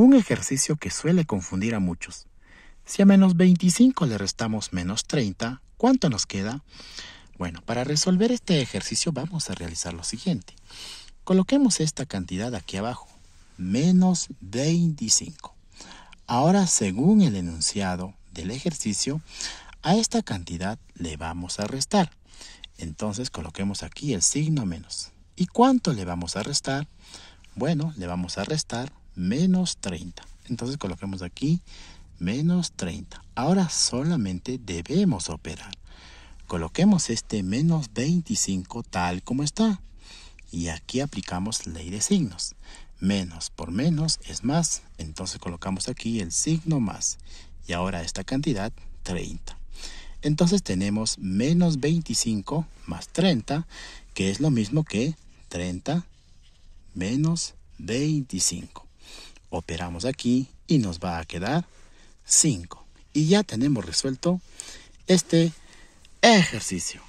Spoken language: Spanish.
Un ejercicio que suele confundir a muchos. Si a menos 25 le restamos menos 30, ¿cuánto nos queda? Bueno, para resolver este ejercicio vamos a realizar lo siguiente. Coloquemos esta cantidad aquí abajo, menos 25. Ahora, según el enunciado del ejercicio, a esta cantidad le vamos a restar. Entonces coloquemos aquí el signo menos. ¿Y cuánto le vamos a restar? Bueno, le vamos a restar menos 30. Entonces coloquemos aquí menos 30. Ahora solamente debemos operar. Coloquemos este menos 25 tal como está. Y aquí aplicamos ley de signos. Menos por menos es más. Entonces colocamos aquí el signo más. Y ahora esta cantidad, 30. Entonces tenemos menos 25 más 30, que es lo mismo que 30 menos 25 operamos aquí y nos va a quedar 5. Y ya tenemos resuelto este ejercicio.